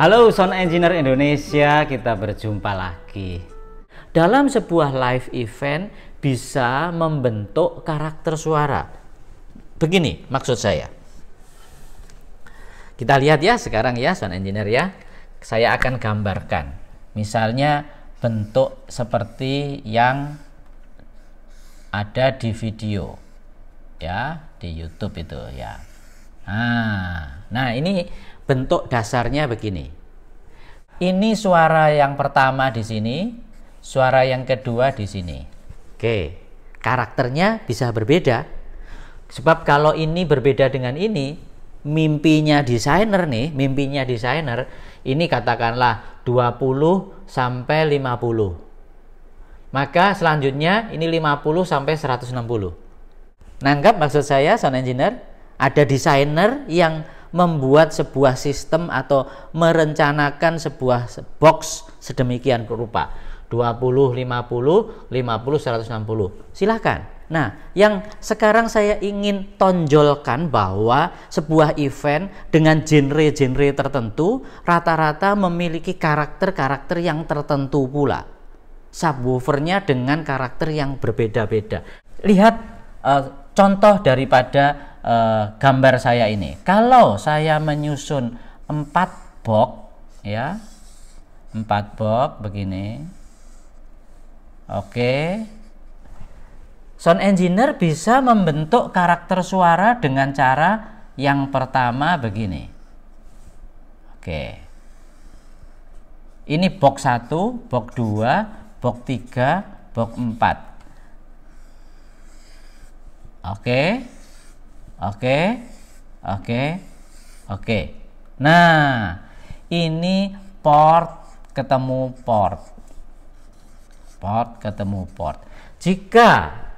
Halo Sound Engineer Indonesia, kita berjumpa lagi. Dalam sebuah live event bisa membentuk karakter suara. Begini maksud saya. Kita lihat ya sekarang ya Sound Engineer ya. Saya akan gambarkan. Misalnya bentuk seperti yang ada di video ya di YouTube itu ya. Nah, nah ini bentuk dasarnya begini. Ini suara yang pertama di sini, suara yang kedua di sini. Oke, karakternya bisa berbeda. Sebab kalau ini berbeda dengan ini, mimpinya desainer nih, mimpinya desainer ini katakanlah 20 sampai 50. Maka selanjutnya ini 50 sampai 160. Nanggap nah, maksud saya sound engineer? Ada desainer yang membuat sebuah sistem atau merencanakan sebuah box sedemikian rupa 20, 50, 50, 160 silahkan Nah, yang sekarang saya ingin tonjolkan bahwa sebuah event dengan genre-genre tertentu rata-rata memiliki karakter-karakter yang tertentu pula. Subwoofernya dengan karakter yang berbeda-beda. Lihat uh, contoh daripada uh, gambar saya ini. Kalau saya menyusun empat box ya. empat box begini. Oke. Sound engineer bisa membentuk karakter suara dengan cara yang pertama begini. Oke. Ini box satu, box dua, box tiga, box empat. Oke. Oke. Oke. Oke. Nah, ini port ketemu port. Port ketemu port. Jika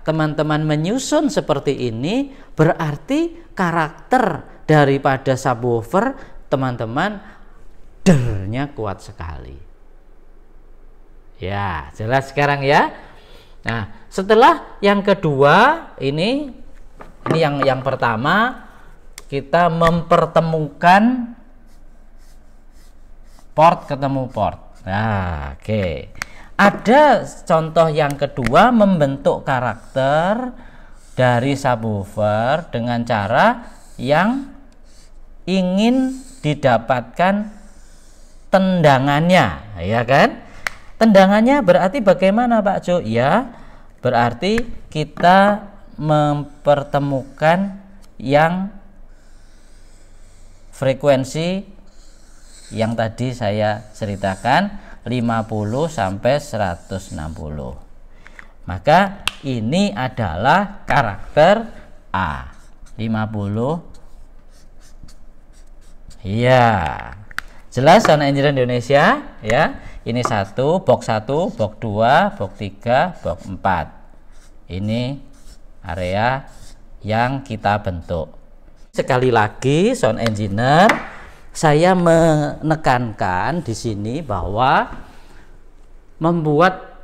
teman-teman menyusun seperti ini, berarti karakter daripada subwoofer teman-teman dernya kuat sekali. Ya, jelas sekarang ya. Nah, setelah yang kedua ini ini yang yang pertama kita mempertemukan port ketemu port. Nah, oke. Okay. Ada contoh yang kedua membentuk karakter dari subwoofer dengan cara yang ingin didapatkan tendangannya, ya kan? Tendangannya berarti bagaimana Pak Jo? Ya, berarti kita mempertemukan yang frekuensi yang tadi saya ceritakan 50 sampai 160 maka ini adalah karakter A 50 iya jelas zona engineer Indonesia ya ini satu box 1 box 2 box 3 box 4 ini area yang kita bentuk. Sekali lagi sound engineer saya menekankan di sini bahwa membuat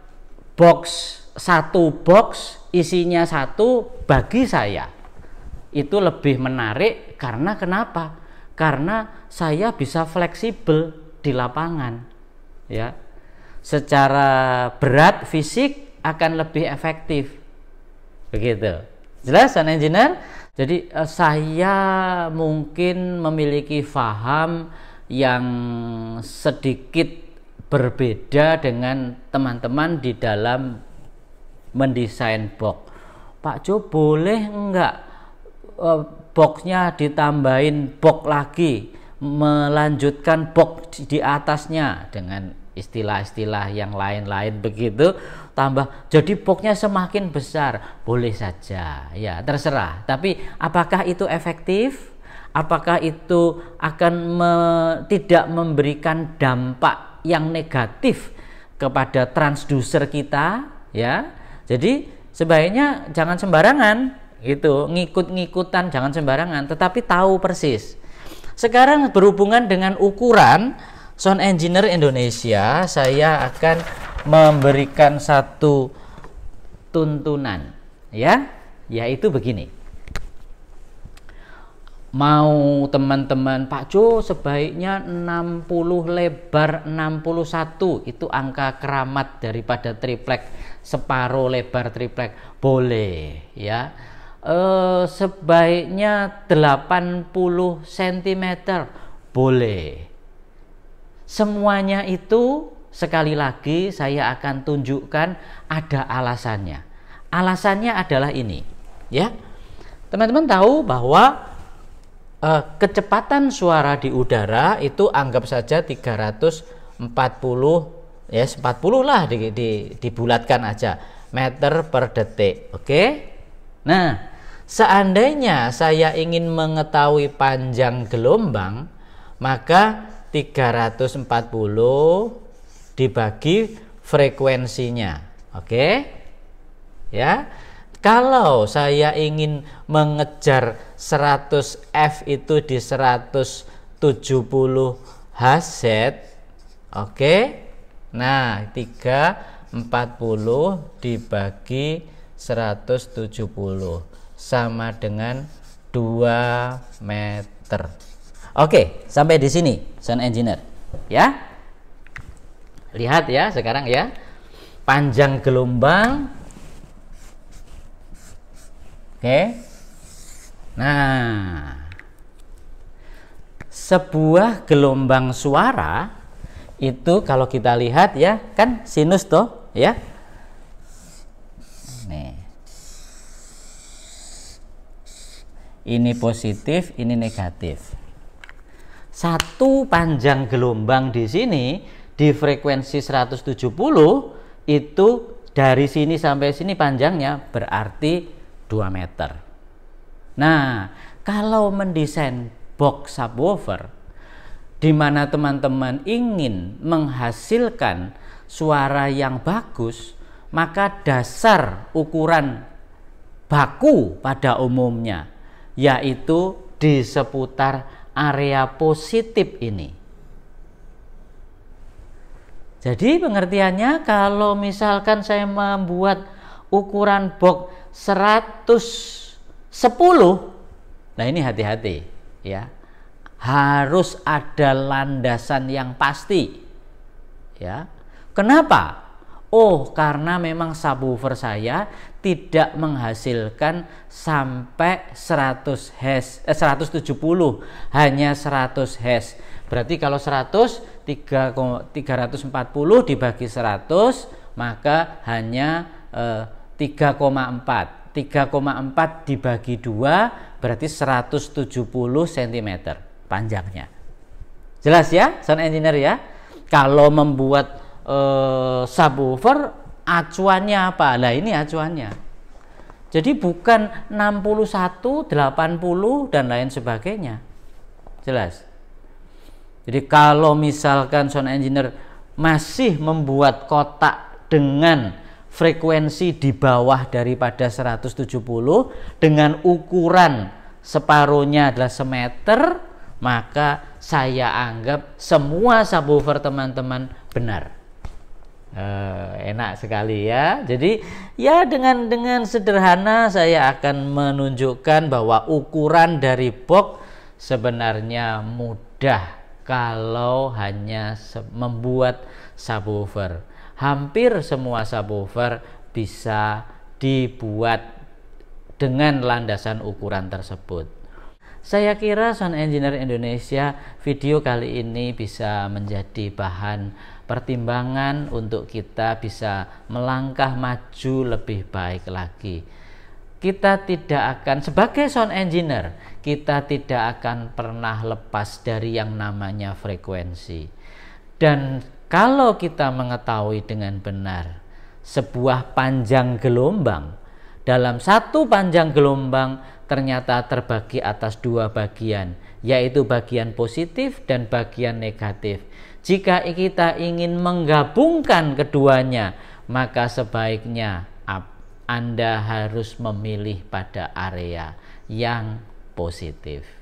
box satu box isinya satu bagi saya itu lebih menarik karena kenapa? Karena saya bisa fleksibel di lapangan ya. Secara berat fisik akan lebih efektif begitu jelas sound engineer jadi eh, saya mungkin memiliki faham yang sedikit berbeda dengan teman-teman di dalam mendesain box. Pak Jo boleh enggak uh, eh, boxnya ditambahin box lagi melanjutkan box di atasnya dengan istilah-istilah yang lain-lain begitu tambah jadi boxnya semakin besar boleh saja ya terserah tapi apakah itu efektif apakah itu akan me, tidak memberikan dampak yang negatif kepada transducer kita ya jadi sebaiknya jangan sembarangan itu ngikut-ngikutan jangan sembarangan tetapi tahu persis sekarang berhubungan dengan ukuran Sound Engineer Indonesia saya akan memberikan satu tuntunan ya yaitu begini mau teman-teman Pak Jo sebaiknya 60 lebar 61 itu angka keramat daripada triplek separuh lebar triplek boleh ya e, sebaiknya 80 cm boleh Semuanya itu sekali lagi saya akan tunjukkan ada alasannya. Alasannya adalah ini, ya. Teman-teman tahu bahwa eh, kecepatan suara di udara itu anggap saja 340 ya 40 lah di, di, dibulatkan aja meter per detik. Oke. Nah, seandainya saya ingin mengetahui panjang gelombang, maka 340 dibagi frekuensinya. Oke. Okay? Ya. Kalau saya ingin mengejar 100 F itu di 170 Hz, oke. Okay? Nah, 340 dibagi 170 sama dengan 2 meter. Oke, sampai di sini sound engineer. Ya. Lihat ya sekarang ya. Panjang gelombang. Oke. Nah, sebuah gelombang suara itu kalau kita lihat ya kan sinus toh ya ini positif ini negatif satu panjang gelombang di sini di frekuensi 170 itu dari sini sampai sini panjangnya berarti 2 meter. Nah, kalau mendesain box subwoofer di mana teman-teman ingin menghasilkan suara yang bagus, maka dasar ukuran baku pada umumnya yaitu di seputar area positif ini. Jadi pengertiannya kalau misalkan saya membuat ukuran box 110 nah ini hati-hati ya. Harus ada landasan yang pasti. Ya. Kenapa? Oh, karena memang subwoofer saya tidak menghasilkan sampai 100 hash, eh, 170 hanya 100 hash berarti kalau 100 3, 340 dibagi 100 maka hanya eh, 3,4 3,4 dibagi 2 berarti 170 cm panjangnya jelas ya sound engineer ya kalau membuat eh, subwoofer acuannya apa? Lah ini acuannya. Jadi bukan 61, 80 dan lain sebagainya. Jelas. Jadi kalau misalkan sound engineer masih membuat kotak dengan frekuensi di bawah daripada 170 dengan ukuran separuhnya adalah semeter, maka saya anggap semua subwoofer teman-teman benar. Uh, enak sekali ya. Jadi ya dengan dengan sederhana saya akan menunjukkan bahwa ukuran dari box sebenarnya mudah kalau hanya membuat subwoofer. Hampir semua subwoofer bisa dibuat dengan landasan ukuran tersebut. Saya kira sound engineer Indonesia video kali ini bisa menjadi bahan pertimbangan untuk kita bisa melangkah maju lebih baik lagi. Kita tidak akan sebagai sound engineer, kita tidak akan pernah lepas dari yang namanya frekuensi. Dan kalau kita mengetahui dengan benar sebuah panjang gelombang dalam satu panjang gelombang ternyata terbagi atas dua bagian, yaitu bagian positif dan bagian negatif. Jika kita ingin menggabungkan keduanya, maka sebaiknya Anda harus memilih pada area yang positif.